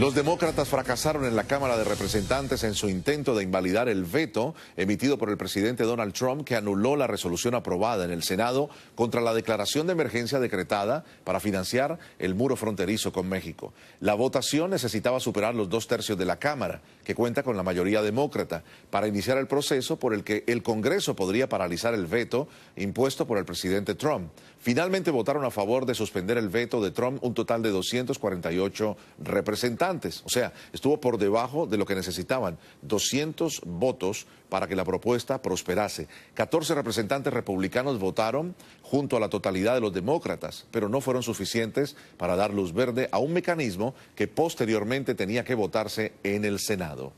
Los demócratas fracasaron en la Cámara de Representantes en su intento de invalidar el veto emitido por el presidente Donald Trump que anuló la resolución aprobada en el Senado contra la declaración de emergencia decretada para financiar el muro fronterizo con México. La votación necesitaba superar los dos tercios de la Cámara, que cuenta con la mayoría demócrata, para iniciar el proceso por el que el Congreso podría paralizar el veto impuesto por el presidente Trump. Finalmente votaron a favor de suspender el veto de Trump un total de 248 representantes o sea, estuvo por debajo de lo que necesitaban. 200 votos para que la propuesta prosperase. 14 representantes republicanos votaron junto a la totalidad de los demócratas, pero no fueron suficientes para dar luz verde a un mecanismo que posteriormente tenía que votarse en el Senado.